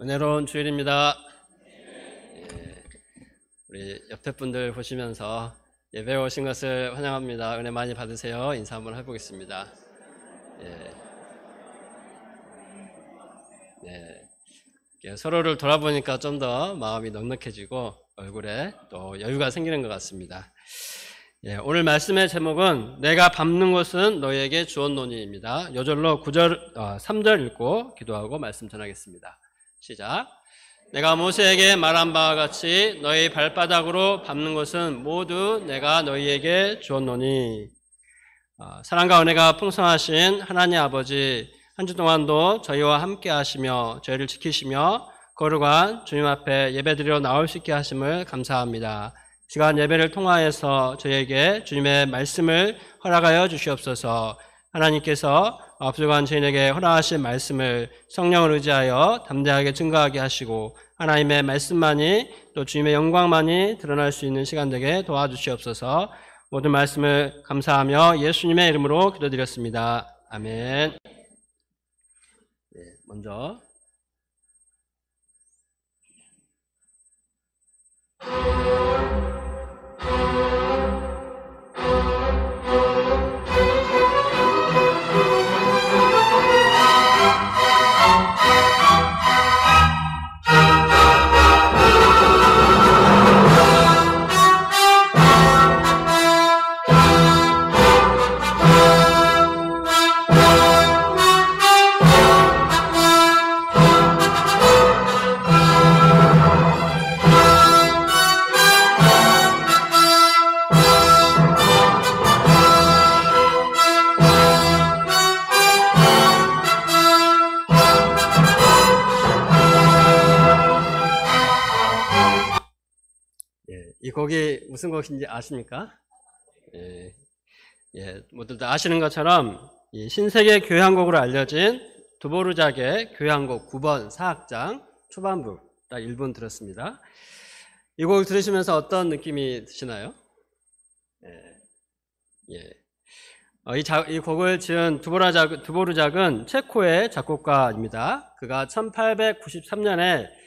은혜로운 주일입니다. 예. 우리 옆에 분들 보시면서 예배 오신 것을 환영합니다. 은혜 많이 받으세요. 인사 한번 해보겠습니다. 예. 네. 서로를 돌아보니까 좀 더 마음이 넉넉해지고 얼굴에 또 여유가 생기는 것 같습니다. 예, 오늘 말씀의 제목은 내가 밟는 곳은 너에게 주었노니입니다. 요절로 9절, 어, 3절 읽고 기도하고 말씀 전하겠습니다. 시작. 내가 모세에게 말한 바와 같이 너희 발바닥으로 밟는 것은 모두 내가 너희에게 주었노니 아, 사랑과 은혜가 풍성하신 하나님 아버지 한 주 동안도 저희와 함께 하시며 저희를 지키시며 거룩한 주님 앞에 예배드리러 나올 수 있게 하심을 감사합니다. 시간 예배를 통하여서 저희에게 주님의 말씀을 허락하여 주시옵소서 하나님께서 앞서간 저인에게 허락하신 말씀을 성령을 의지하여 담대하게 증거하게 하시고 하나님의 말씀만이 또 주님의 영광만이 드러날 수 있는 시간 되게 도와주시옵소서 모든 말씀을 감사하며 예수님의 이름으로 기도드렸습니다. 아멘. 네, 먼저 거기 무슨 곡인지 아십니까? 예, 예 모두 들 아시는 것처럼 신세계 교향곡으로 알려진 두보르작의 교향곡 9번 사악장 초반부 딱 1분 들었습니다. 이 곡을 들으시면서 어떤 느낌이 드시나요? 예, 예. 어, 이, 자, 이, 곡을 지은 두보르작, 두보르작은 체코의 작곡가입니다. 그가 1893년에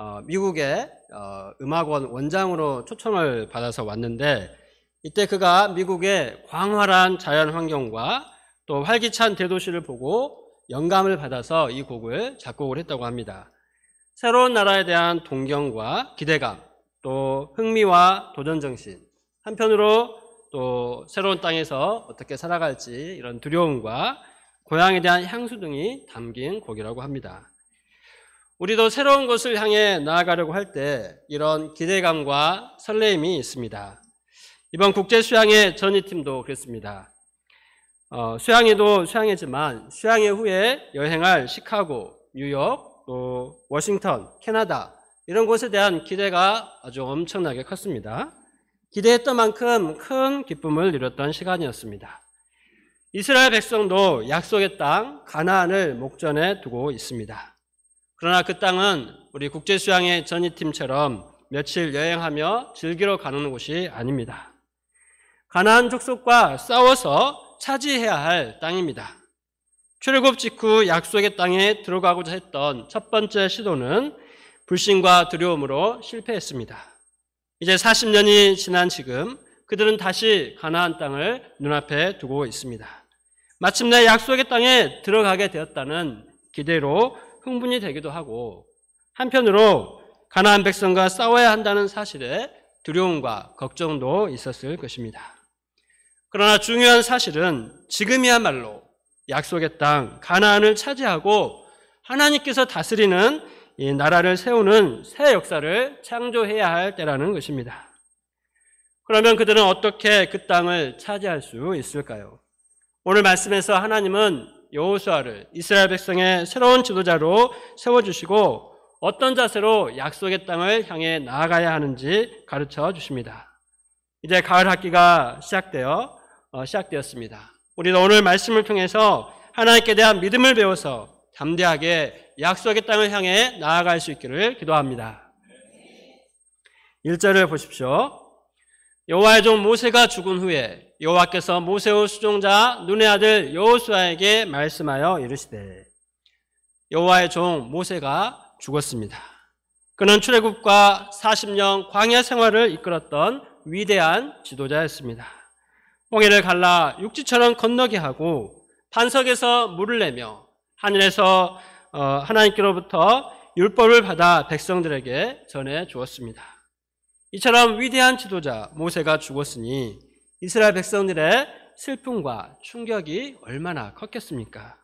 어, 미국의 어, 음악원 원장으로 초청을 받아서 왔는데 이때 그가 미국의 광활한 자연 환경과 또 활기찬 대도시를 보고 영감을 받아서 이 곡을 작곡을 했다고 합니다. 새로운 나라에 대한 동경과 기대감, 또 흥미와 도전 정신, 한편으로 또 새로운 땅에서 어떻게 살아갈지 이런 두려움과 고향에 대한 향수 등이 담긴 곡이라고 합니다. 우리도 새로운 곳을 향해 나아가려고 할 때 이런 기대감과 설레임이 있습니다. 이번 국제 수양회 전이팀도 그랬습니다. 어, 수양회도 수양회지만 수양회 후에 여행할 시카고, 뉴욕, 또 워싱턴, 캐나다 이런 곳에 대한 기대가 아주 엄청나게 컸습니다. 기대했던 만큼 큰 기쁨을 누렸던 시간이었습니다. 이스라엘 백성도 약속의 땅 가나안을 목전에 두고 있습니다. 그러나 그 땅은 우리 국제수양의 전이팀처럼 며칠 여행하며 즐기러 가는 곳이 아닙니다. 가나안 족속과 싸워서 차지해야 할 땅입니다. 출애굽 직후 약속의 땅에 들어가고자 했던 첫 번째 시도는 불신과 두려움으로 실패했습니다. 이제 40년이 지난 지금 그들은 다시 가나안 땅을 눈앞에 두고 있습니다. 마침내 약속의 땅에 들어가게 되었다는 기대로 흥분이 되기도 하고 한편으로 가나안 백성과 싸워야 한다는 사실에 두려움과 걱정도 있었을 것입니다. 그러나 중요한 사실은 지금이야말로 약속의 땅 가나안을 차지하고 하나님께서 다스리는 이 나라를 세우는 새 역사를 창조해야 할 때라는 것입니다. 그러면 그들은 어떻게 그 땅을 차지할 수 있을까요? 오늘 말씀에서 하나님은 여호수아를 이스라엘 백성의 새로운 지도자로 세워주시고 어떤 자세로 약속의 땅을 향해 나아가야 하는지 가르쳐 주십니다. 이제 가을 학기가 시작되어 어, 시작되었습니다. 우리는 오늘 말씀을 통해서 하나님께 대한 믿음을 배워서 담대하게 약속의 땅을 향해 나아갈 수 있기를 기도합니다. 1절을 보십시오. 여호와의 종 모세가 죽은 후에 여호와께서 모세의 수종자 눈의 아들 여호수아에게 말씀하여 이르시되 여호와의 종 모세가 죽었습니다. 그는 출애굽과 40년 광야 생활을 이끌었던 위대한 지도자였습니다. 홍해를 갈라 육지처럼 건너게 하고 반석에서 물을 내며 하늘에서 어, 하나님께로부터 율법을 받아 백성들에게 전해 주었습니다. 이처럼 위대한 지도자 모세가 죽었으니 이스라엘 백성들의 슬픔과 충격이 얼마나 컸겠습니까?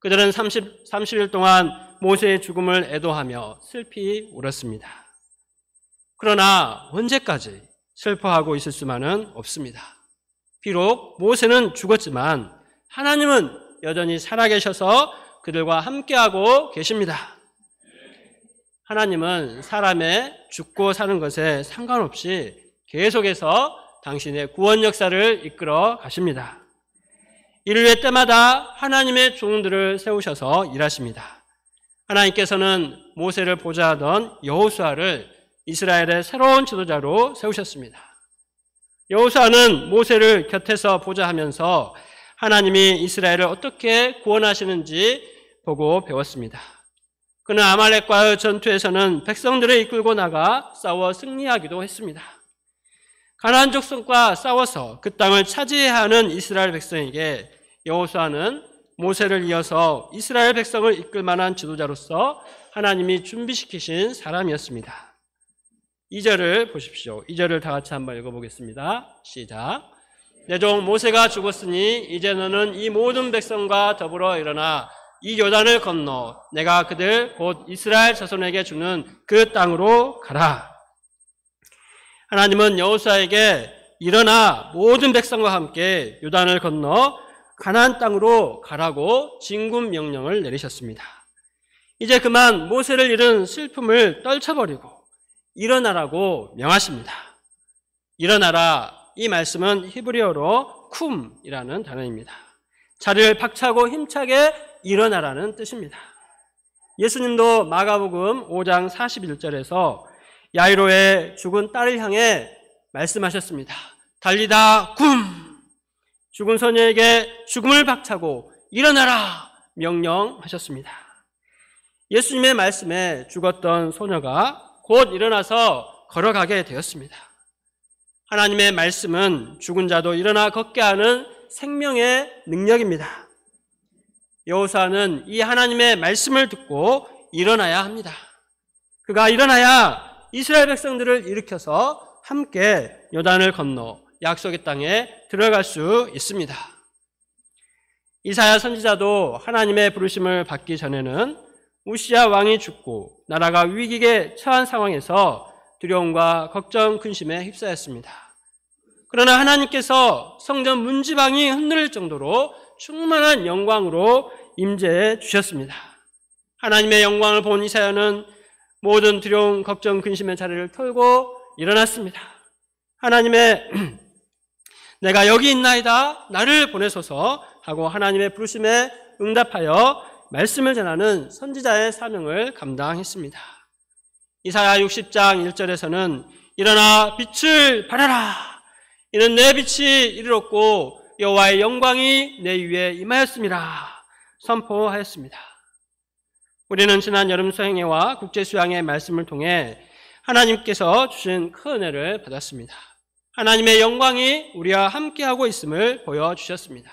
그들은 30, 30일 동안 모세의 죽음을 애도하며 슬피 울었습니다. 그러나 언제까지 슬퍼하고 있을 수만은 없습니다. 비록 모세는 죽었지만 하나님은 여전히 살아계셔서 그들과 함께하고 계십니다. 하나님은 사람의 죽고 사는 것에 상관없이 계속해서 당신의 구원 역사를 이끌어 가십니다. 이를 위해 때마다 하나님의 종들을 세우셔서 일하십니다. 하나님께서는 모세를 보좌하던 여호수아를 이스라엘의 새로운 지도자로 세우셨습니다. 여호수아는 모세를 곁에서 보좌하면서 하나님이 이스라엘을 어떻게 구원하시는지 보고 배웠습니다. 그는 아말렉과의 전투에서는 백성들을 이끌고 나가 싸워 승리하기도 했습니다. 가나안 족속과 싸워서 그 땅을 차지하는 이스라엘 백성에게 여호수아는 모세를 이어서 이스라엘 백성을 이끌 만한 지도자로서 하나님이 준비시키신 사람이었습니다. 2절을 보십시오. 2절을 다 같이 한번 읽어보겠습니다. 시작. 내 종 모세가 죽었으니 이제 너는 이 모든 백성과 더불어 일어나 이 요단을 건너 내가 그들 곧 이스라엘 자손에게 주는 그 땅으로 가라. 하나님은 여호수아에게 일어나 모든 백성과 함께 요단을 건너 가나안 땅으로 가라고 진군 명령을 내리셨습니다. 이제 그만 모세를 잃은 슬픔을 떨쳐버리고 일어나라고 명하십니다. 일어나라 이 말씀은 히브리어로 쿰이라는 단어입니다. 자리를 박차고 힘차게 일어나라는 뜻입니다. 예수님도 마가복음 5장 41절에서 야이로의 죽은 딸을 향해 말씀하셨습니다. 달리다 굼! 죽은 소녀에게 죽음을 박차고 일어나라! 명령하셨습니다. 예수님의 말씀에 죽었던 소녀가 곧 일어나서 걸어가게 되었습니다. 하나님의 말씀은 죽은 자도 일어나 걷게 하는 생명의 능력입니다. 여호사는 이 하나님의 말씀을 듣고 일어나야 합니다. 그가 일어나야 이스라엘 백성들을 일으켜서 함께 요단을 건너 약속의 땅에 들어갈 수 있습니다. 이사야 선지자도 하나님의 부르심을 받기 전에는 우시아 왕이 죽고 나라가 위기에 처한 상황에서 두려움과 걱정, 근심에 휩싸였습니다. 그러나 하나님께서 성전 문지방이 흔들릴 정도로 충만한 영광으로 임재해 주셨습니다. 하나님의 영광을 본 이사야는 모든 두려움, 걱정, 근심의 자리를 털고 일어났습니다. 하나님의 내가 여기 있나이다 나를 보내소서 하고 하나님의 부르심에 응답하여 말씀을 전하는 선지자의 사명을 감당했습니다. 이사야 60장 1절에서는 일어나 빛을 발하라 이는 내 빛이 이르렀고 여호와의 영광이 내 위에 임하였습니다. 선포하였습니다. 우리는 지난 여름 수행회와 국제 수양회 말씀을 통해 하나님께서 주신 큰 은혜를 받았습니다. 하나님의 영광이 우리와 함께하고 있음을 보여주셨습니다.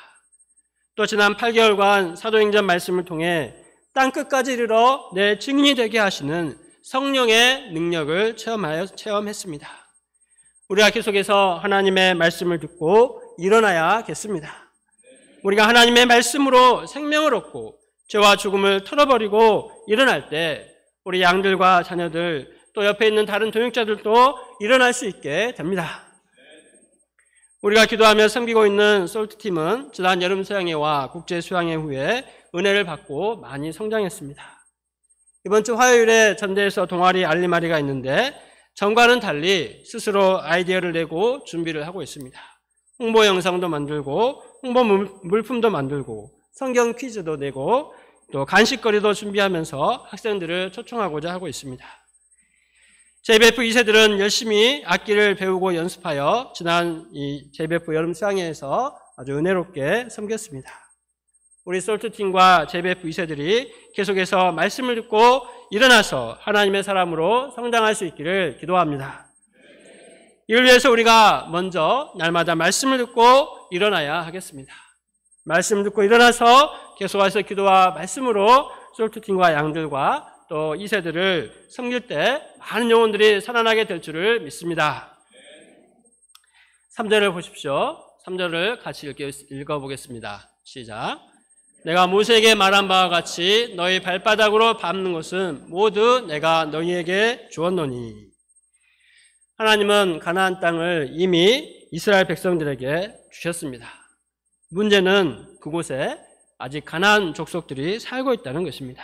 또 지난 8개월간 사도행전 말씀을 통해 땅 끝까지 이르러 내 증인이 되게 하시는 성령의 능력을 체험하여 체험했습니다. 우리가 계속해서 하나님의 말씀을 듣고 일어나야겠습니다. 우리가 하나님의 말씀으로 생명을 얻고 죄와 죽음을 털어버리고 일어날 때 우리 양들과 자녀들 또 옆에 있는 다른 동역자들도 일어날 수 있게 됩니다. 우리가 기도하며 섬기고 있는 솔트팀은 지난 여름 수양회와 국제 수양회 후에 은혜를 받고 많이 성장했습니다. 이번 주 화요일에 전대에서 동아리 알리마리가 있는데 전과는 달리 스스로 아이디어를 내고 준비를 하고 있습니다. 홍보 영상도 만들고 홍보 물품도 만들고 성경 퀴즈도 내고 또 간식거리도 준비하면서 학생들을 초청하고자 하고 있습니다. JBF 2세들은 열심히 악기를 배우고 연습하여 지난 이 JBF 여름 수양회에서 아주 은혜롭게 섬겼습니다. 우리 솔트팀과 JBF 2세들이 계속해서 말씀을 듣고 일어나서 하나님의 사람으로 성장할 수 있기를 기도합니다. 이를 위해서 우리가 먼저 날마다 말씀을 듣고 일어나야 하겠습니다. 말씀 듣고 일어나서 계속해서 기도와 말씀으로 솔트팅과 양들과 또 이세들을 섬길 때 많은 영혼들이 살아나게 될 줄을 믿습니다. 3절을 보십시오. 3절을 같이 읽어보겠습니다. 시작. 내가 모세에게 말한 바와 같이 너희 발바닥으로 밟는 것은 모두 내가 너희에게 주었노니. 하나님은 가나안 땅을 이미 이스라엘 백성들에게 주셨습니다. 문제는 그곳에 아직 가난 족속들이 살고 있다는 것입니다.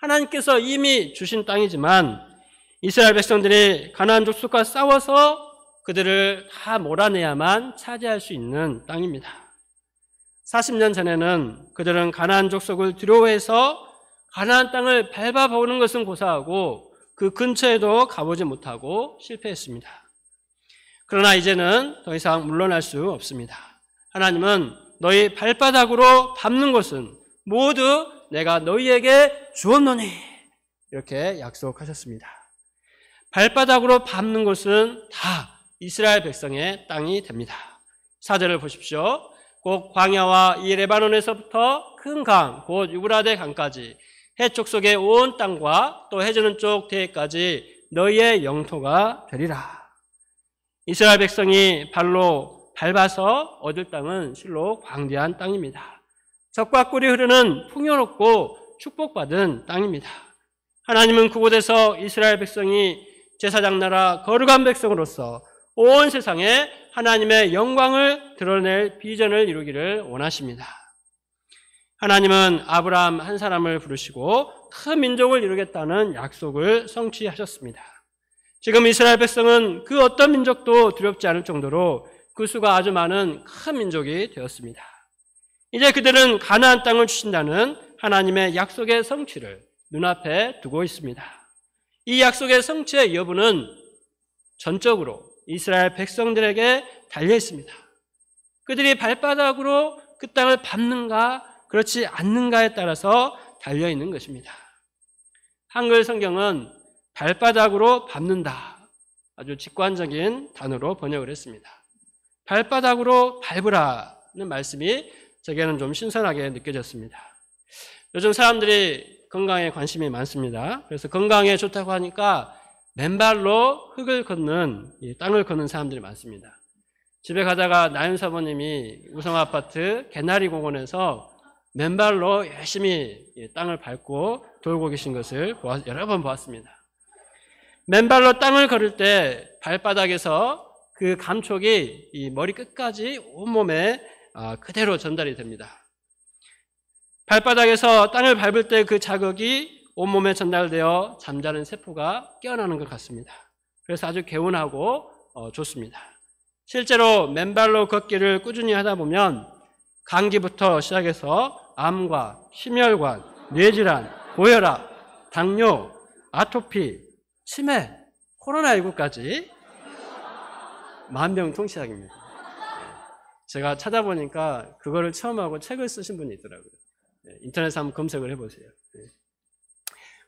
하나님께서 이미 주신 땅이지만 이스라엘 백성들이 가난 족속과 싸워서 그들을 다 몰아내야만 차지할 수 있는 땅입니다. 40년 전에는 그들은 가난안 족속을 두려워해서 가난안 땅을 밟아보는 것은 고사하고 그 근처에도 가보지 못하고 실패했습니다. 그러나 이제는 더 이상 물러날 수 없습니다. 하나님은 너희 발바닥으로 밟는 것은 모두 내가 너희에게 주었노니 이렇게 약속하셨습니다. 발바닥으로 밟는 것은 다 이스라엘 백성의 땅이 됩니다. 사제를 보십시오. 곧 광야와 이 레바논에서부터 큰 강, 곧 유브라데 강까지 해쪽 속의 온 땅과 또 해지는 쪽 대까지 너희의 영토가 되리라. 이스라엘 백성이 발로 밟아서 얻을 땅은 실로 광대한 땅입니다. 적과 꿀이 흐르는 풍요롭고 축복받은 땅입니다. 하나님은 그곳에서 이스라엘 백성이 제사장 나라 거룩한 백성으로서 온 세상에 하나님의 영광을 드러낼 비전을 이루기를 원하십니다. 하나님은 아브라함 한 사람을 부르시고 큰 민족을 이루겠다는 약속을 성취하셨습니다. 지금 이스라엘 백성은 그 어떤 민족도 두렵지 않을 정도로 그 수가 아주 많은 큰 민족이 되었습니다. 이제 그들은 가나안 땅을 주신다는 하나님의 약속의 성취를 눈앞에 두고 있습니다. 이 약속의 성취의 여부는 전적으로 이스라엘 백성들에게 달려 있습니다. 그들이 발바닥으로 그 땅을 밟는가 그렇지 않는가에 따라서 달려 있는 것입니다. 한글 성경은 발바닥으로 밟는다. 아주 직관적인 단어로 번역을 했습니다. 발바닥으로 밟으라는 말씀이 저 제게는 좀 신선하게 느껴졌습니다. 요즘 사람들이 건강에 관심이 많습니다. 그래서 건강에 좋다고 하니까 맨발로 흙을 걷는 땅을 걷는 사람들이 많습니다. 집에 가다가 나윤 사모님이 우성 아파트 개나리 공원에서 맨발로 열심히 땅을 밟고 돌고 계신 것을 여러 번 보았습니다. 맨발로 땅을 걸을 때 발바닥에서 그 감촉이 이 머리 끝까지 온몸에 아, 그대로 전달이 됩니다. 발바닥에서 땅을 밟을 때 그 자극이 온몸에 전달되어 잠자는 세포가 깨어나는 것 같습니다. 그래서 아주 개운하고 어, 좋습니다. 실제로 맨발로 걷기를 꾸준히 하다 보면 감기부터 시작해서 암과 심혈관, 뇌질환, 고혈압, 당뇨, 아토피, 치매, 코로나19까지 만병통치약입니다. 제가 찾아보니까 그거를 처음 하고 책을 쓰신 분이 있더라고요. 예, 인터넷에 한번 검색을 해보세요. 예.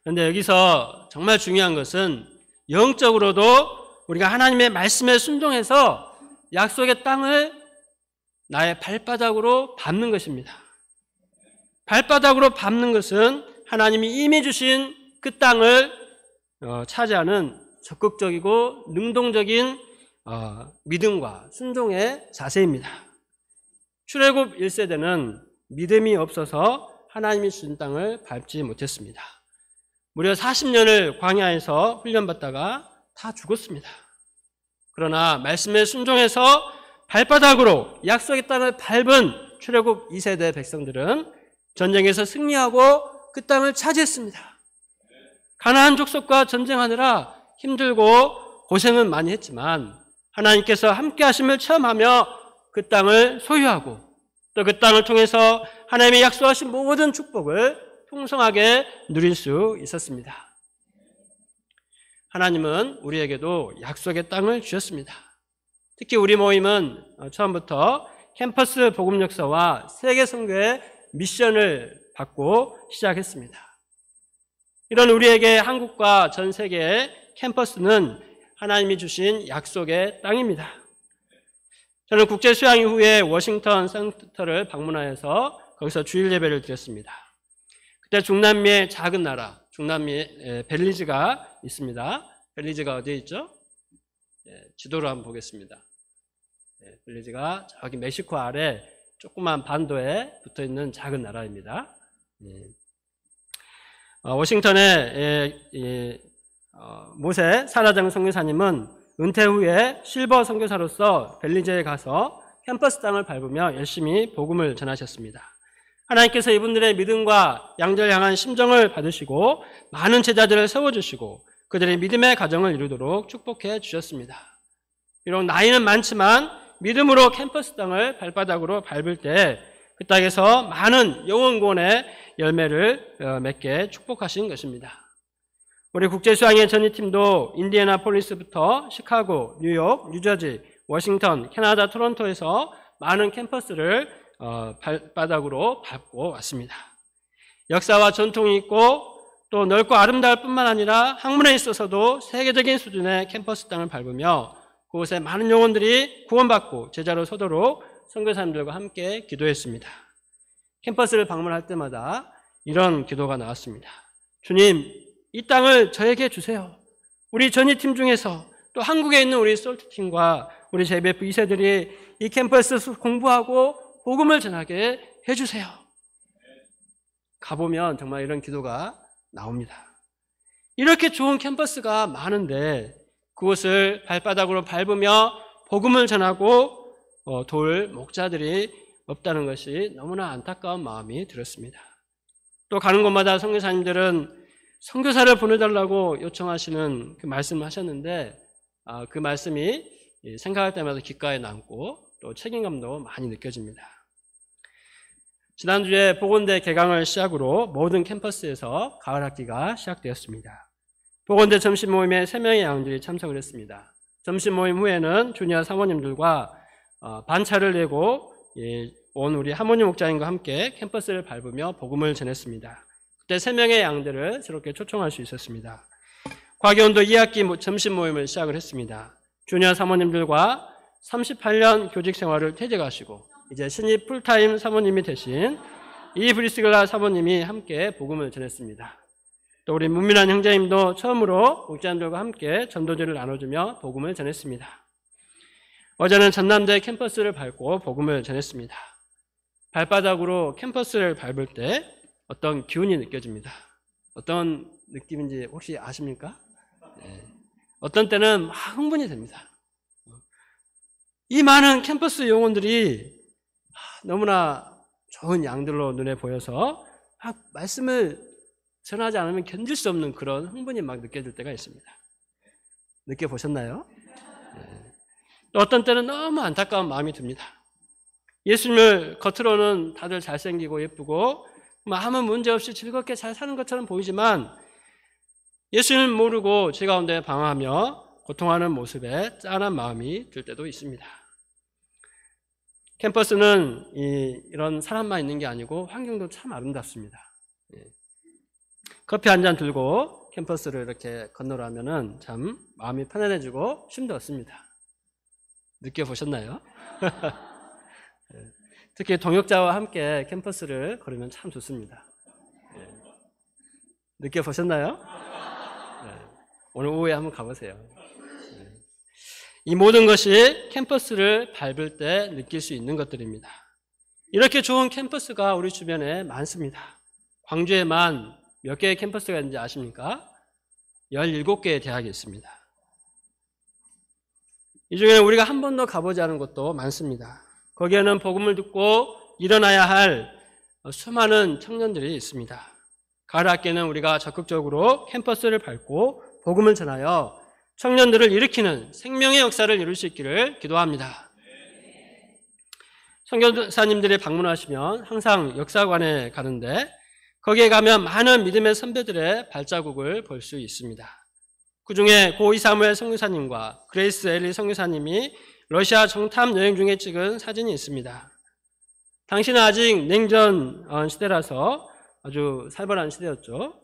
그런데 여기서 정말 중요한 것은 영적으로도 우리가 하나님의 말씀에 순종해서 약속의 땅을 나의 발바닥으로 밟는 것입니다. 발바닥으로 밟는 것은 하나님이 이미 주신 그 땅을 어, 차지하는 적극적이고 능동적인 어, 믿음과 순종의 자세입니다. 출애굽 1세대는 믿음이 없어서 하나님이 주신 땅을 밟지 못했습니다. 무려 40년을 광야에서 훈련받다가 다 죽었습니다. 그러나 말씀에 순종해서 발바닥으로 약속의 땅을 밟은 출애굽 2세대 백성들은 전쟁에서 승리하고 그 땅을 차지했습니다. 가나안 족속과 전쟁하느라 힘들고 고생은 많이 했지만 하나님께서 함께 하심을 체험하며 그 땅을 소유하고 또 그 땅을 통해서 하나님이 약속하신 모든 축복을 풍성하게 누릴 수 있었습니다. 하나님은 우리에게도 약속의 땅을 주셨습니다. 특히 우리 모임은 처음부터 캠퍼스 복음 역사와 세계 선교의 미션을 받고 시작했습니다. 이런 우리에게 한국과 전 세계의 캠퍼스는 하나님이 주신 약속의 땅입니다. 저는 국제 수양 이후에 워싱턴 센터를 방문하여서 거기서 주일 예배를 드렸습니다. 그때 중남미의 작은 나라, 중남미 벨리즈가 있습니다. 벨리즈가 어디에 있죠? 예, 지도를 한번 보겠습니다. 예, 벨리즈가 저기 멕시코 아래 조그만 반도에 붙어 있는 작은 나라입니다. 예. 어, 워싱턴에 어, 모세 사라장 선교사님은 은퇴 후에 실버 선교사로서 벨리제에 가서 캠퍼스 땅을 밟으며 열심히 복음을 전하셨습니다. 하나님께서 이분들의 믿음과 양절 양한 심정을 받으시고 많은 제자들을 세워주시고 그들의 믿음의 가정을 이루도록 축복해 주셨습니다. 비록 나이는 많지만 믿음으로 캠퍼스 땅을 발바닥으로 밟을 때 그 땅에서 많은 영원권의 열매를 어, 맺게 축복하신 것입니다. 우리 국제수학의 전위팀도 인디애나폴리스부터 시카고, 뉴욕, 뉴저지, 워싱턴, 캐나다, 토론토에서 많은 캠퍼스를 어, 발, 바닥으로 밟고 왔습니다. 역사와 전통이 있고 또 넓고 아름다울 뿐만 아니라 학문에 있어서도 세계적인 수준의 캠퍼스 땅을 밟으며 그곳에 많은 영혼들이 구원받고 제자로 서도록 선교사님들과 함께 기도했습니다. 캠퍼스를 방문할 때마다 이런 기도가 나왔습니다. 주님, 이 땅을 저에게 주세요. 우리 전이팀 중에서 또 한국에 있는 우리 솔트팀과 우리 JBF 2세들이 이 캠퍼스에서 공부하고 복음을 전하게 해주세요. 가보면 정말 이런 기도가 나옵니다. 이렇게 좋은 캠퍼스가 많은데 그곳을 발바닥으로 밟으며 복음을 전하고 어, 돌 목자들이 없다는 것이 너무나 안타까운 마음이 들었습니다. 또 가는 곳마다 성교사님들은 선교사를 보내달라고 요청하시는 그 말씀을 하셨는데 아, 그 말씀이 생각할 때마다 귓가에 남고 또 책임감도 많이 느껴집니다. 지난주에 보건대 개강을 시작으로 모든 캠퍼스에서 가을 학기가 시작되었습니다. 보건대 점심 모임에 3명의 양들이 참석을 했습니다. 점심 모임 후에는 주니어 사모님들과 어, 반차를 내고 예, 온 우리 하모니 목장님과 함께 캠퍼스를 밟으며 복음을 전했습니다. 그때 세 명의 양들을 새롭게 초청할 수 있었습니다. 과기원도 2학기 점심 모임을 시작을 했습니다. 주니어 사모님들과 38년 교직 생활을 퇴직하시고 이제 신입 풀타임 사모님이 대신 이 브리스글라 사모님이 함께 복음을 전했습니다. 또 우리 문민환 형제님도 처음으로 목자님들과 함께 전도지를 나눠주며 복음을 전했습니다. 어제는 전남대 캠퍼스를 밟고 복음을 전했습니다. 발바닥으로 캠퍼스를 밟을 때 어떤 기운이 느껴집니다. 어떤 느낌인지 혹시 아십니까? 네. 어떤 때는 막 흥분이 됩니다. 이 많은 캠퍼스 영혼들이 너무나 좋은 양들로 눈에 보여서 막 말씀을 전하지 않으면 견딜 수 없는 그런 흥분이 막 느껴질 때가 있습니다. 느껴보셨나요? 네. 어떤 때는 너무 안타까운 마음이 듭니다. 예수님을 겉으로는 다들 잘생기고 예쁘고 뭐 아무 문제 없이 즐겁게 잘 사는 것처럼 보이지만 예수님 모르고 제 가운데 방황하며 고통하는 모습에 짠한 마음이 들 때도 있습니다. 캠퍼스는 이, 런 사람만 있는 게 아니고 환경도 참 아름답습니다. 예. 커피 한 잔 들고 캠퍼스를 이렇게 건너라면참 마음이 편안해지고 힘도 얻습니다. 느껴보셨나요? 특히 동역자와 함께 캠퍼스를 걸으면 참 좋습니다. 네. 느껴보셨나요? 네. 오늘 오후에 한번 가보세요. 예. 이 모든 것이 캠퍼스를 밟을 때 느낄 수 있는 것들입니다. 이렇게 좋은 캠퍼스가 우리 주변에 많습니다. 광주에만 몇 개의 캠퍼스가 있는지 아십니까? 17개의 대학이 있습니다. 이 중에 우리가 한 번도 가보지 않은 곳도 많습니다. 거기에는 복음을 듣고 일어나야 할 수많은 청년들이 있습니다. 가을 학기는 우리가 적극적으로 캠퍼스를 밟고 복음을 전하여 청년들을 일으키는 생명의 역사를 이룰 수 있기를 기도합니다. 성교사님들이 방문하시면 항상 역사관에 가는데 거기에 가면 많은 믿음의 선배들의 발자국을 볼 수 있습니다. 그 중에 고 이사무엘 성교사님과 그레이스 엘리 성교사님이 러시아 정탐 여행 중에 찍은 사진이 있습니다. 당신은 아직 냉전 어, 시대라서 아주 살벌한 시대였죠.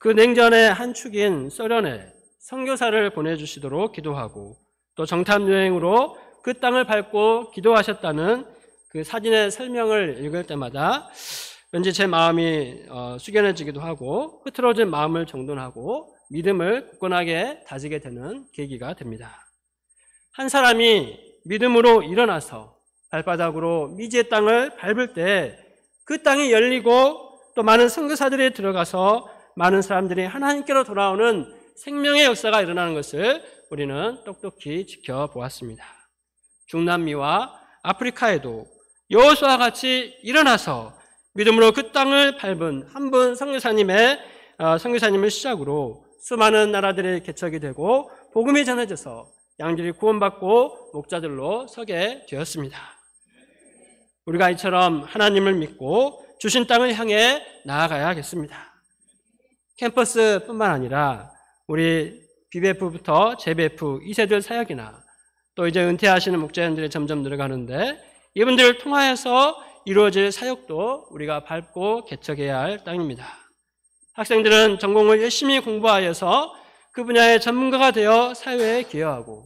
그 냉전의 한 축인 소련에 선교사를 보내주시도록 기도하고 또 정탐 여행으로 그 땅을 밟고 기도하셨다는 그 사진의 설명을 읽을 때마다 왠지 제 마음이 어, 숙연해지기도 하고 흐트러진 마음을 정돈하고 믿음을 굳건하게 다지게 되는 계기가 됩니다. 한 사람이 믿음으로 일어나서 발바닥으로 미지의 땅을 밟을 때 그 땅이 열리고 또 많은 선교사들이 들어가서 많은 사람들이 하나님께로 돌아오는 생명의 역사가 일어나는 것을 우리는 똑똑히 지켜보았습니다. 중남미와 아프리카에도 여호수아 같이 일어나서 믿음으로 그 땅을 밟은 한 분성교사님의성교사님을 어, 시작으로 수많은 나라들의 개척이 되고 복음이 전해져서 양들이 구원받고 목자들로 서게 되었습니다. 우리가 이처럼 하나님을 믿고 주신 땅을 향해 나아가야겠습니다. 캠퍼스뿐만 아니라 우리 BBF부터 JBF 2세들 사역이나 또 이제 은퇴하시는 목자님들이 점점 늘어가는데 이분들을 통하여서 이루어질 사역도 우리가 밟고 개척해야 할 땅입니다. 학생들은 전공을 열심히 공부하여서 그 분야의 전문가가 되어 사회에 기여하고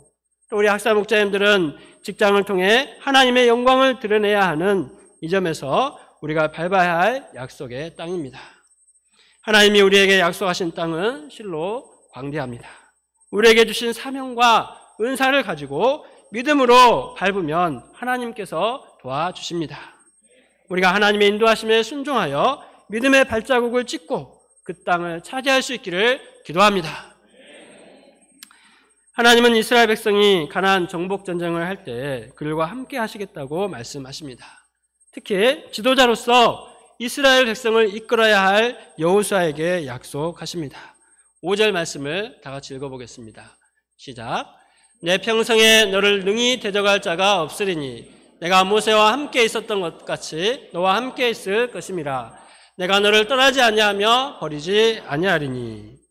또 우리 학사 목자님들은 직장을 통해 하나님의 영광을 드러내야 하는 이 점에서 우리가 밟아야 할 약속의 땅입니다. 하나님이 우리에게 약속하신 땅은 실로 광대합니다. 우리에게 주신 사명과 은사를 가지고 믿음으로 밟으면 하나님께서 도와주십니다. 우리가 하나님의 인도하심에 순종하여 믿음의 발자국을 찍고 그 땅을 차지할 수 있기를 기도합니다. 하나님은 이스라엘 백성이 가나안 정복 전쟁을 할 때 그들과 함께 하시겠다고 말씀하십니다. 특히 지도자로서 이스라엘 백성을 이끌어야 할 여호수아에게 약속하십니다. 5절 말씀을 다 같이 읽어보겠습니다. 시작. 내 평생에 너를 능히 대적할 자가 없으리니 내가 모세와 함께 있었던 것 같이 너와 함께 있을 것임이라. 내가 너를 떠나지 아니하며 버리지 아니하리니.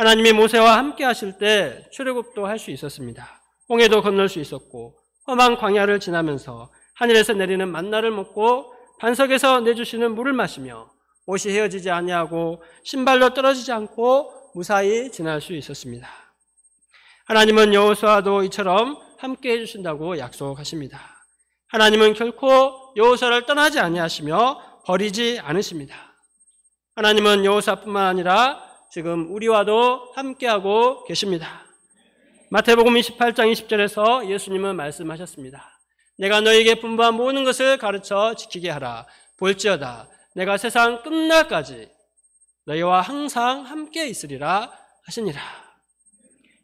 하나님이 모세와 함께 하실 때 출애굽도 할 수 있었습니다. 홍해도 건널 수 있었고 험한 광야를 지나면서 하늘에서 내리는 만나를 먹고 반석에서 내주시는 물을 마시며 옷이 헤어지지 아니하고 신발로 떨어지지 않고 무사히 지날 수 있었습니다. 하나님은 여호수아도 이처럼 함께 해주신다고 약속하십니다. 하나님은 결코 여호수아를 떠나지 아니하시며 버리지 않으십니다. 하나님은 여호수아뿐만 아니라 지금 우리와도 함께하고 계십니다. 마태복음 28장 20절에서 예수님은 말씀하셨습니다. 내가 너에게 분부한 모든 것을 가르쳐 지키게 하라. 볼지어다. 내가 세상 끝날까지 너희와 항상 함께 있으리라 하시니라.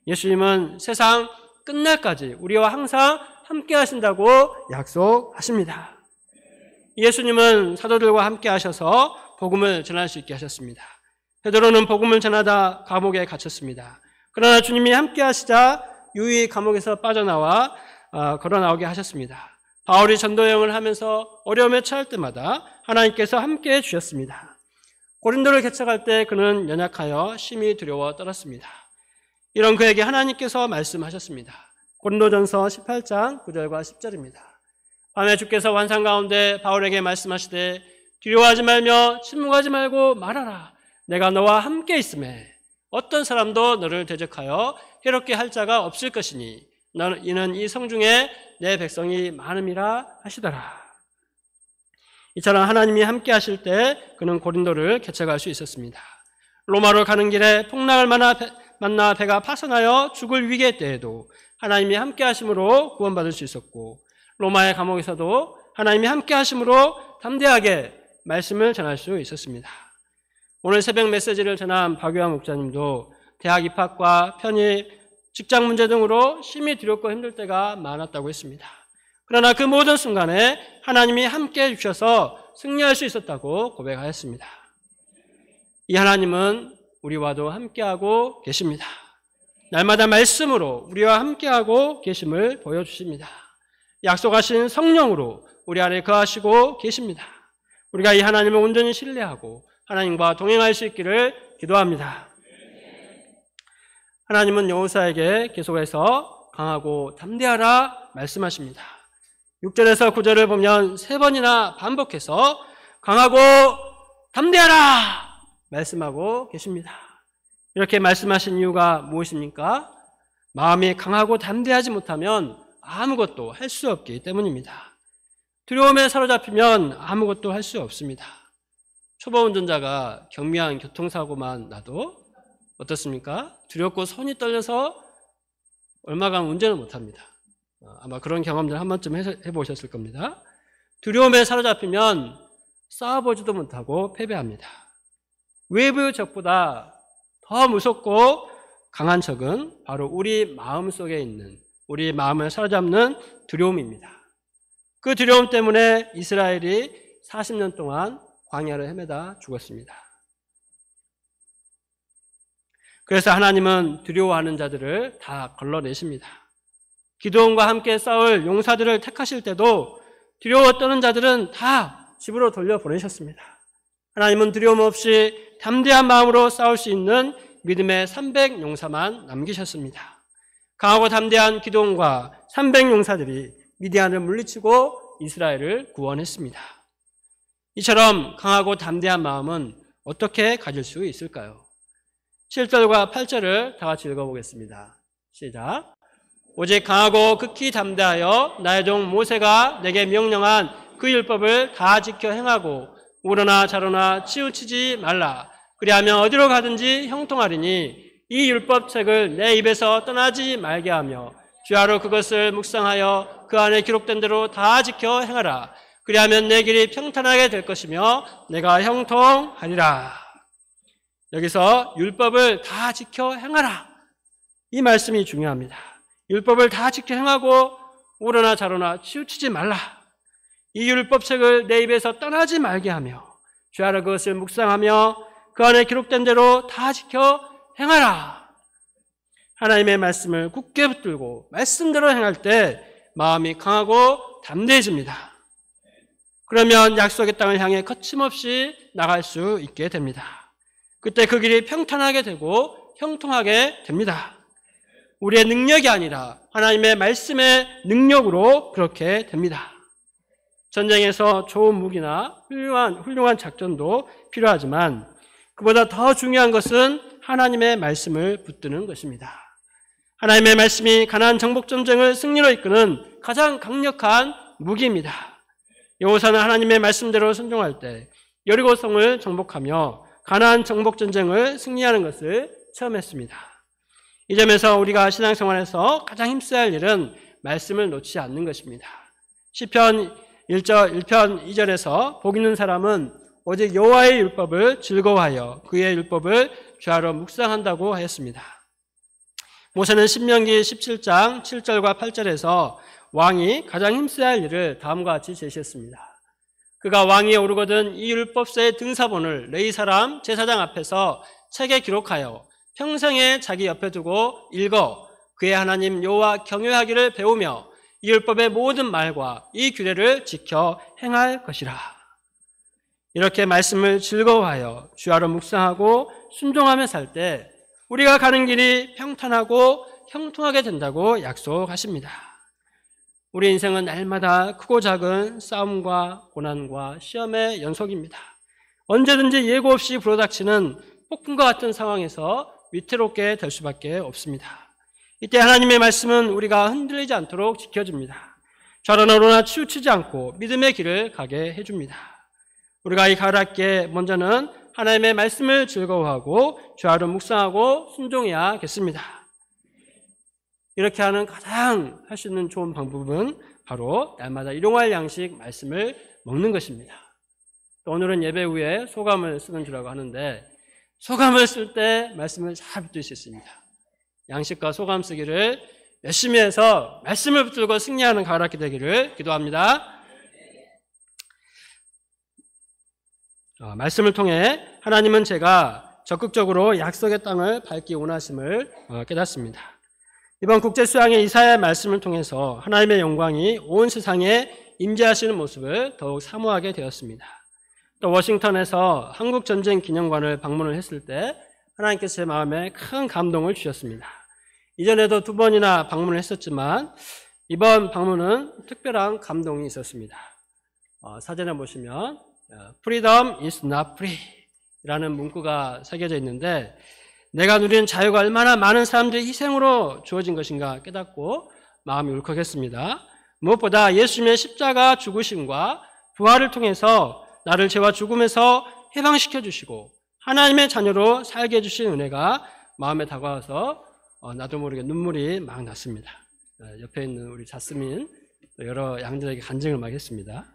예수님은 세상 끝날까지 우리와 항상 함께 하신다고 약속하십니다. 예수님은 사도들과 함께 하셔서 복음을 전할 수 있게 하셨습니다. 베드로는 복음을 전하다 감옥에 갇혔습니다. 그러나 주님이 함께 하시자 유의 감옥에서 빠져나와 어, 걸어 나오게 하셨습니다. 바울이 전도 여행을 하면서 어려움에 처할 때마다 하나님께서 함께 해 주셨습니다. 고린도를 개척할 때 그는 연약하여 심히 두려워 떨었습니다. 이런 그에게 하나님께서 말씀하셨습니다. 고린도전서 18장 9절과 10절입니다. 밤에 주께서 환상 가운데 바울에게 말씀하시되 두려워하지 말며 침묵하지 말고 말하라. 내가 너와 함께 있음에 어떤 사람도 너를 대적하여 해롭게 할 자가 없을 것이니 나는 이는 이 성중에 내 백성이 많음이라 하시더라. 이처럼 하나님이 함께 하실 때 그는 고린도를 개척할 수 있었습니다. 로마로 가는 길에 폭락을 만나 배가 파손하여 죽을 위기의 때에도 하나님이 함께 하심으로 구원받을 수 있었고 로마의 감옥에서도 하나님이 함께 하심으로 담대하게 말씀을 전할 수 있었습니다. 오늘 새벽 메시지를 전한 박유환 목사님도 대학 입학과 편입, 직장 문제 등으로 심히 두렵고 힘들 때가 많았다고 했습니다. 그러나 그 모든 순간에 하나님이 함께 해주셔서 승리할 수 있었다고 고백하였습니다. 이 하나님은 우리와도 함께하고 계십니다. 날마다 말씀으로 우리와 함께하고 계심을 보여주십니다. 약속하신 성령으로 우리 안에 거하시고 계십니다. 우리가 이 하나님을 온전히 신뢰하고 하나님과 동행할 수 있기를 기도합니다. 하나님은 여호사에게 계속해서 강하고 담대하라 말씀하십니다. 6절에서 9절을 보면 세 번이나 반복해서 강하고 담대하라 말씀하고 계십니다. 이렇게 말씀하신 이유가 무엇입니까? 마음이 강하고 담대하지 못하면 아무것도 할 수 없기 때문입니다. 두려움에 사로잡히면 아무것도 할 수 없습니다. 초보 운전자가 경미한 교통사고만 나도 어떻습니까? 두렵고 손이 떨려서 얼마간 운전을 못합니다. 어, 아마 그런 경험들 한 번쯤 해보셨을 겁니다. 두려움에 사로잡히면 싸워보지도 못하고 패배합니다. 외부 적보다 더 무섭고 강한 적은 바로 우리 마음 속에 있는 우리 마음을 사로잡는 두려움입니다. 그 두려움 때문에 이스라엘이 40년 동안 광야를 헤매다 죽었습니다. 그래서 하나님은 두려워하는 자들을 다 걸러내십니다. 기도원과 함께 싸울 용사들을 택하실 때도 두려워 떠는 자들은 다 집으로 돌려보내셨습니다. 하나님은 두려움 없이 담대한 마음으로 싸울 수 있는 믿음의 300 용사만 남기셨습니다. 강하고 담대한 기도원과 300 용사들이 미디안을 물리치고 이스라엘을 구원했습니다. 이처럼 강하고 담대한 마음은 어떻게 가질 수 있을까요? 7절과 8절을 다 같이 읽어보겠습니다. 시작. 오직 강하고 극히 담대하여 나의 종 모세가 내게 명령한 그 율법을 다 지켜 행하고 우러나 자러나 치우치지 말라. 그리하면 어디로 가든지 형통하리니 이 율법책을 내 입에서 떠나지 말게 하며 주하로 그것을 묵상하여 그 안에 기록된 대로 다 지켜 행하라. 그리하면 내 길이 평탄하게 될 것이며 내가 형통하리라. 여기서 율법을 다 지켜 행하라. 이 말씀이 중요합니다. 율법을 다 지켜 행하고 오르나자르나 치우치지 말라. 이 율법책을 내 입에서 떠나지 말게 하며 죄하라 그것을 묵상하며 그 안에 기록된 대로 다 지켜 행하라. 하나님의 말씀을 굳게 붙들고 말씀대로 행할 때 마음이 강하고 담대해집니다. 그러면 약속의 땅을 향해 거침없이 나갈 수 있게 됩니다. 그때 그 길이 평탄하게 되고 형통하게 됩니다. 우리의 능력이 아니라 하나님의 말씀의 능력으로 그렇게 됩니다. 전쟁에서 좋은 무기나 훌륭한, 훌륭한 작전도 필요하지만 그보다 더 중요한 것은 하나님의 말씀을 붙드는 것입니다. 하나님의 말씀이 가난 정복 전쟁을 승리로 이끄는 가장 강력한 무기입니다. 여호사는 하나님의 말씀대로 순종할 때 여리고성을 정복하며 가나안 정복 전쟁을 승리하는 것을 체험했습니다. 이 점에서 우리가 신앙생활에서 가장 힘써야 할 일은 말씀을 놓치지 않는 것입니다. 시편 1절 1편 2절에서 복 있는 사람은 오직 여호와의 율법을 즐거워하여 그의 율법을 죄하러 묵상한다고 하였습니다. 모세는 신명기 17장 7절과 8절에서 왕이 가장 힘써야 할 일을 다음과 같이 제시했습니다. 그가 왕위 오르거든 이 율법서의 등사본을 레이 사람 제사장 앞에서 책에 기록하여 평생에 자기 옆에 두고 읽어 그의 하나님 여호와 경외하기를 배우며 이 율법의 모든 말과 이 규례를 지켜 행할 것이라. 이렇게 말씀을 즐거워하여 주하로 묵상하고 순종하며 살 때 우리가 가는 길이 평탄하고 형통하게 된다고 약속하십니다. 우리 인생은 날마다 크고 작은 싸움과 고난과 시험의 연속입니다. 언제든지 예고 없이 불어닥치는 폭풍과 같은 상황에서 위태롭게 될 수밖에 없습니다. 이때 하나님의 말씀은 우리가 흔들리지 않도록 지켜줍니다. 좌로나로나 치우치지 않고 믿음의 길을 가게 해줍니다. 우리가 이 가을학기에 먼저는 하나님의 말씀을 즐거워하고 죄하를 묵상하고 순종해야겠습니다. 이렇게 하는 가장 할 수 있는 좋은 방법은 바로 날마다 일용할 양식 말씀을 먹는 것입니다. 오늘은 예배 후에 소감을 쓰는 주라고 하는데 소감을 쓸 때 말씀을 잘 붙들 수 있습니다. 양식과 소감 쓰기를 열심히 해서 말씀을 붙들고 승리하는 가을학기 되기를 기도합니다. 어, 말씀을 통해 하나님은 제가 적극적으로 약속의 땅을 밟기 원하심을 어, 깨닫습니다. 이번 국제수양의 이사의 말씀을 통해서 하나님의 영광이 온 세상에 임재하시는 모습을 더욱 사모하게 되었습니다. 또 워싱턴에서 한국전쟁 기념관을 방문을 했을 때 하나님께서 제 마음에 큰 감동을 주셨습니다. 이전에도 두 번이나 방문을 했었지만 이번 방문은 특별한 감동이 있었습니다. 어, 사진에 보시면 어, Freedom is not free 라는 문구가 새겨져 있는데 내가 누리는 자유가 얼마나 많은 사람들의 희생으로 주어진 것인가 깨닫고 마음이 울컥했습니다. 무엇보다 예수님의 십자가 죽으심과 부활을 통해서 나를 죄와 죽음에서 해방시켜 주시고 하나님의 자녀로 살게 해주신 은혜가 마음에 다가와서 어, 나도 모르게 눈물이 막 났습니다. 어, 옆에 있는 우리 자스민 여러 양들에게 간증을 막 했습니다.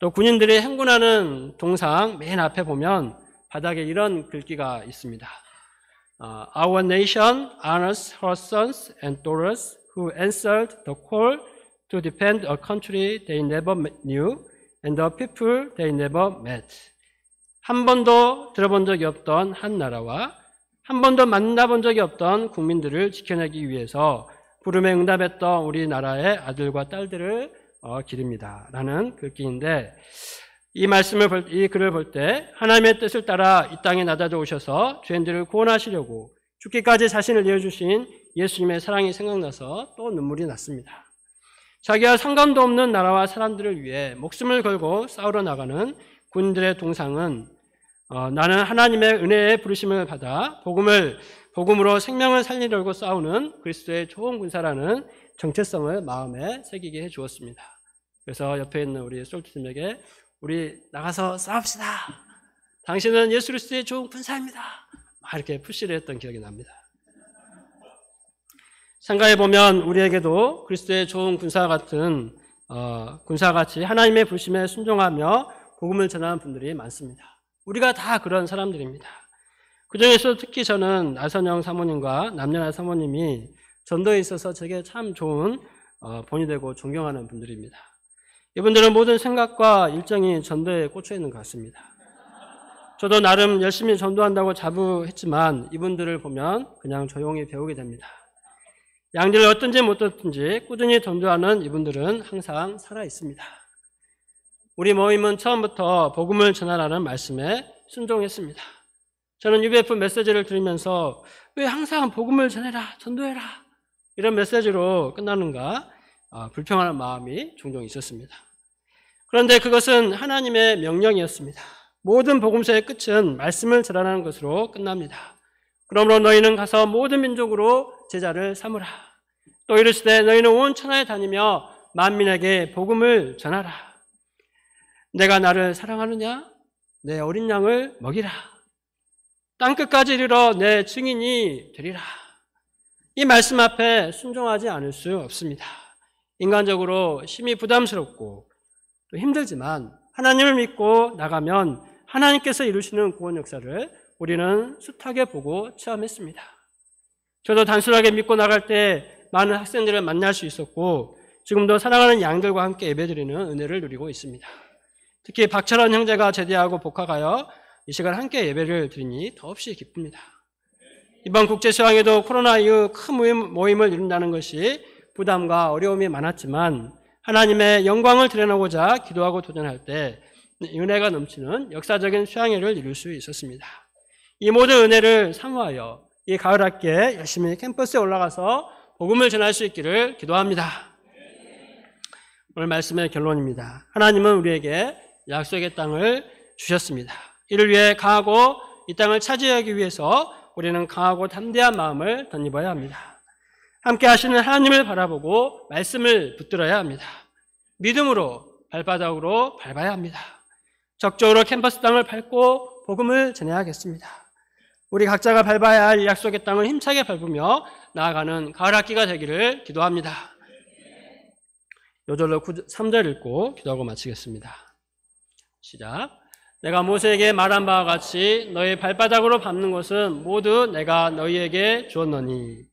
또 군인들이 행군하는 동상 맨 앞에 보면 바닥에 이런 글귀가 있습니다. our nation honors her sons and daughters who answered the call to defend a country they never knew and the people they never met. 한 번도 들어본 적이 없던 한 나라와 한 번도 만나본 적이 없던 국민들을 지켜내기 위해서 부름에 응답했던 우리나라의 아들과 딸들을 기립니다. 라는 글귀인데 이 말씀을 볼, 이 글을 볼 때 하나님의 뜻을 따라 이 땅에 낮아져 오셔서 죄인들을 구원하시려고 죽기까지 자신을 내어주신 예수님의 사랑이 생각나서 또 눈물이 났습니다. 자기와 상관도 없는 나라와 사람들을 위해 목숨을 걸고 싸우러 나가는 군들의 동상은 어, 나는 하나님의 은혜의 부르심을 받아 복음을 복음으로 생명을 살리려고 싸우는 그리스도의 좋은 군사라는 정체성을 마음에 새기게 해 주었습니다. 그래서 옆에 있는 우리 솔트팀에게 우리 나가서 싸웁시다. 당신은 예수 그리스도의 좋은 군사입니다. 막 이렇게 푸시를 했던 기억이 납니다. 생각해 보면 우리에게도 그리스도의 좋은 군사 같은 어, 군사 같이 하나님의 부심에 순종하며 복음을 전하는 분들이 많습니다. 우리가 다 그런 사람들입니다. 그 중에서 특히 저는 나선영 사모님과 남녀아 사모님이 전도에 있어서 제게 참 좋은 어, 본이 되고 존경하는 분들입니다. 이분들은 모든 생각과 일정이 전도에 꽂혀 있는 것 같습니다. 저도 나름 열심히 전도한다고 자부했지만 이분들을 보면 그냥 조용히 배우게 됩니다. 양질을 어떤지 못어든지 꾸준히 전도하는 이분들은 항상 살아 있습니다. 우리 모임은 처음부터 복음을 전하라는 말씀에 순종했습니다. 저는 UBF 메시지를 들으면서 왜 항상 복음을 전해라, 전도해라 이런 메시지로 끝나는가 아, 불평하는 마음이 종종 있었습니다. 그런데 그것은 하나님의 명령이었습니다. 모든 복음서의 끝은 말씀을 전하는 것으로 끝납니다. 그러므로 너희는 가서 모든 민족으로 제자를 삼으라. 또 이르시되 너희는 온 천하에 다니며 만민에게 복음을 전하라. 내가 나를 사랑하느냐? 내 어린 양을 먹이라. 땅끝까지 이르러 내 증인이 되리라. 이 말씀 앞에 순종하지 않을 수 없습니다. 인간적으로 심히 부담스럽고 또 힘들지만 하나님을 믿고 나가면 하나님께서 이루시는 구원 역사를 우리는 숱하게 보고 체험했습니다. 저도 단순하게 믿고 나갈 때 많은 학생들을 만날 수 있었고 지금도 사랑하는 양들과 함께 예배드리는 은혜를 누리고 있습니다. 특히 박철원 형제가 제대하고 복학하여 이 시간 함께 예배를 드리니 더없이 기쁩니다. 이번 국제수항에도 코로나 이후 큰 모임, 모임을 이룬다는 것이 부담과 어려움이 많았지만 하나님의 영광을 드러내고자 기도하고 도전할 때 은혜가 넘치는 역사적인 수양회를 이룰 수 있었습니다. 이 모든 은혜를 상호하여이 가을 학기에 열심히 캠퍼스에 올라가서 복음을 전할 수 있기를 기도합니다. 오늘 말씀의 결론입니다. 하나님은 우리에게 약속의 땅을 주셨습니다. 이를 위해 강하고 이 땅을 차지하기 위해서 우리는 강하고 담대한 마음을 덧입어야 합니다. 함께 하시는 하나님을 바라보고 말씀을 붙들어야 합니다. 믿음으로 발바닥으로 밟아야 합니다. 적적으로 캠퍼스 땅을 밟고 복음을 전해야겠습니다. 우리 각자가 밟아야 할 약속의 땅을 힘차게 밟으며 나아가는 가을 학기가 되기를 기도합니다. 요절로 3절 읽고 기도하고 마치겠습니다. 시작. 내가 모세에게 말한 바와 같이 너희 발바닥으로 밟는 것은 모두 내가 너희에게 주었노니